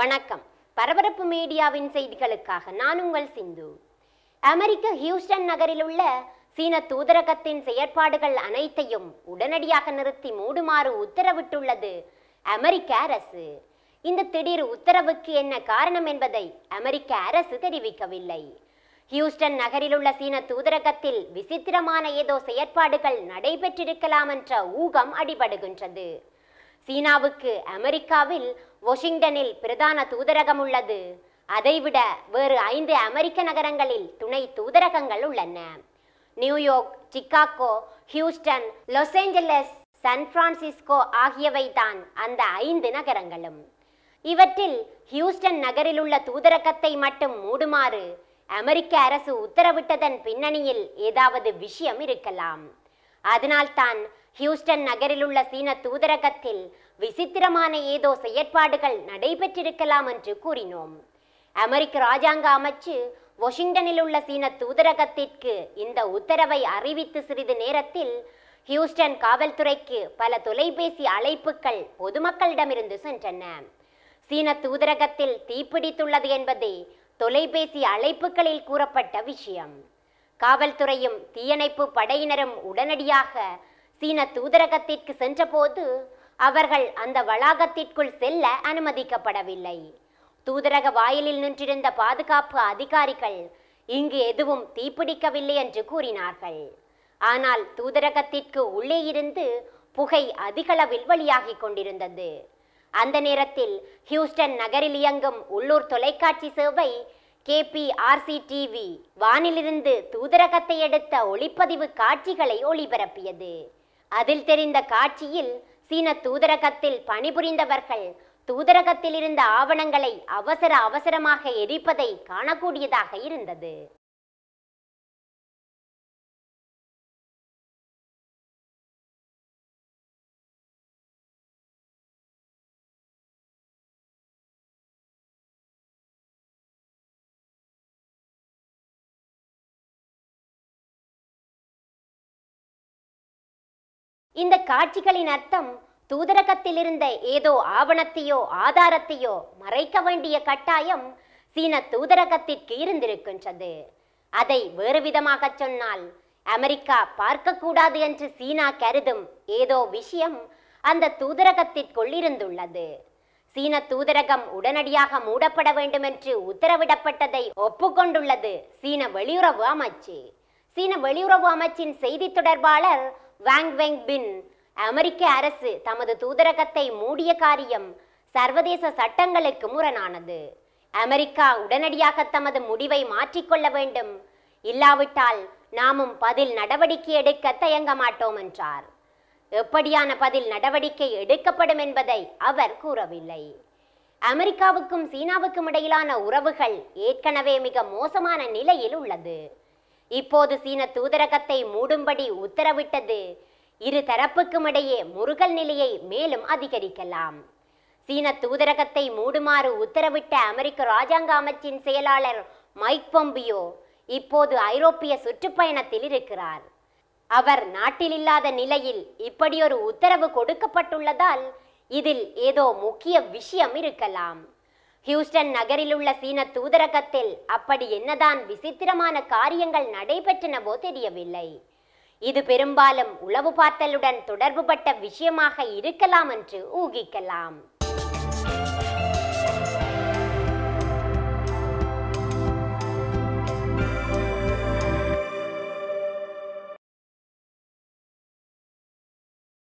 வணக்கம் பரபரப்பு மீடியாவின் செய்திகளுக்காக நான் உங்கள் சிந்து அமெரிக்க ஹியூஸ்டன் நகரில் உள்ள சீன தூதரகத்தின் செயற்பாடுகள் அனைத்தையும் உடனடியாக நிறுத்தி மூடுமாறு உத்தரவிட்டுள்ளது அமெரிக்க அரசு இந்த திடீர் உத்தரவுக்கு என்ன காரணம் என்பதை அமெரிக்க அரசு தெரிவிக்கவில்லை ஹியூஸ்டன் நகரில் உள்ள சீன தூதரகத்தில் விசித்திரமான ஏதோ செயற்பாடுகள் நடைபெற்றிருக்கலாம் என்ற ஊகம் அடிபடுகின்றது சீனாவுக்கு அமெரிக்காவில் வாஷிங்டனில் பிரதான தூதரகம் உள்ளது அதைவிட வேறு ஐந்து அமெரிக்க நகரங்களில் துணை தூதரகங்கள் உள்ளன New York Chicago Houston Los Angeles San Francisco ஆகியவை தான் அந்த ஐந்து நகரங்களும் இவற்றில் ஹியூஸ்டன் நகரில் உள்ள தூதரகத்தை மட்டும் மூடுமாறு அமெரிக்க அரசு உத்தரவிட்டதன் பின்னணியில் ஏதாவது விஷயம் இருக்கலாம் அதனால்தான் ஹியூஸ்டன் நகரிலுள்ள சீன தூதரகத்தில் விசித்திரமான ஏதோ செயற்பாடுகள் நடைபெற்றிருக்கலாம் என்று கூறினோம் அமெரிக்க ராஜாங்க அமைச்சு வாஷிங்டனில் உள்ள சீன தூதரகத்திற்கு இந்த உத்தரவை அறிவித்து சிறிது நேரத்தில் ஹியூஸ்டன் காவல்துறைக்கு பல தொலைபேசி அழைப்புகள் பொதுமக்களிடமிருந்து சென்றன சீன தூதரகத்தில் தீப்பிடித்துள்ளது என்பதே தொலைபேசி அழைப்புகளில் கூறப்பட்ட விஷயம் காவல்துறையும் தீயணைப்பு படையினரும் உடனடியாக சீன தூதரகத்திற்கு சென்றபோது அவர்கள் அந்த வளாகத்திற்குள் செல்ல அனுமதிக்கப்படவில்லை தூதரக வாயிலில் நின்றிருந்த பாதுகாப்பு அதிகாரிகள் இங்கு எதுவும் தீப்பிடிக்கவில்லை என்று கூறினார்கள் ஆனால் தூதரகத்திற்கு உள்ளே இருந்து புகை அதிகளவில் வெளியாகிக் கொண்டிருந்தது அந்த நேரத்தில் ஹியூஸ்டன் நகரில் இயங்கும் உள்ளூர் தொலைக்காட்சி சேவை கேபிஆர்சி டிவி வானிலிருந்து தூதரகத்தை எடுத்த ஒளிப்பதிவு காட்சிகளை ஒளிபரப்பியது அதில் தெரிந்த காட்சியில் சீன தூதரகத்தில் பணிபுரிந்தவர்கள் தூதரகத்தில் இருந்த ஆவணங்களை அவசர அவசரமாக எரிப்பதை காணக்கூடியதாக இருந்தது இந்த காட்சிகளின் அர்த்தம் இருந்த ஏதோ ஆவணத்தையோ ஆதாரத்தையோ மறைக்க வேண்டிய கட்டாயம் சீன தூதரகத்திற்கு இருந்திருக்கின்றது அதை வேறு விதமாக சொன்னால் அமெரிக்கா பார்க்கக்கூடாது என்று சீனா கருதும் ஏதோ விஷயம் அந்த தூதரகத்திற்குள் இருந்துள்ளது சீன தூதரகம் உடனடியாக மூடப்பட வேண்டும் என்று உத்தரவிடப்பட்டதை ஒப்புக்கொண்டுள்ளது சீன வெளியுறவு அமைச்சு சீன வெளியுறவு அமைச்சின் செய்தி தொடர்பாளர் வாங் வெங் பின் அமெரிக்க அரசு தமது தூதரகத்தை மூடிய காரியம் சர்வதேச சட்டங்களுக்கு முரணானது அமெரிக்கா உடனடியாக தமது முடிவை மாற்றிக்கொள்ள வேண்டும் இல்லாவிட்டால் நாமும் பதில் நடவடிக்கை எடுக்க தயங்க மாட்டோம் என்றார் எப்படியான பதில் நடவடிக்கை எடுக்கப்படும் என்பதை அவர் கூறவில்லை அமெரிக்காவுக்கும் சீனாவுக்கும் இடையிலான உறவுகள் ஏற்கனவே மிக மோசமான நிலையில் உள்ளது இப்போது சீன தூதரகத்தை மூடும்படி உத்தரவிட்டது இரு தரப்புக்கும் இடையே முருகல் நிலையை மேலும் அதிகரிக்கலாம் சீன தூதரகத்தை மூடுமாறு உத்தரவிட்ட அமெரிக்க ராஜாங்க அமைச்சின் செயலாளர் மைக் பொம்பியோ இப்போது ஐரோப்பிய சுற்றுப்பயணத்தில் இருக்கிறார் அவர் நாட்டில் இல்லாத நிலையில் இப்படியொரு உத்தரவு கொடுக்கப்பட்டுள்ளதால் இதில் ஏதோ முக்கிய விஷயம் இருக்கலாம் ஹியூஸ்டன் நகரிலுள்ள சீன தூதரகத்தில் அப்படி என்னதான் விசித்திரமான காரியங்கள் நடைபெற்றனவோ தெரியவில்லை இது பெரும்பாலும் உளவு பார்த்தலுடன் தொடர்புபட்ட விஷயமாக இருக்கலாம் என்று ஊகிக்கலாம்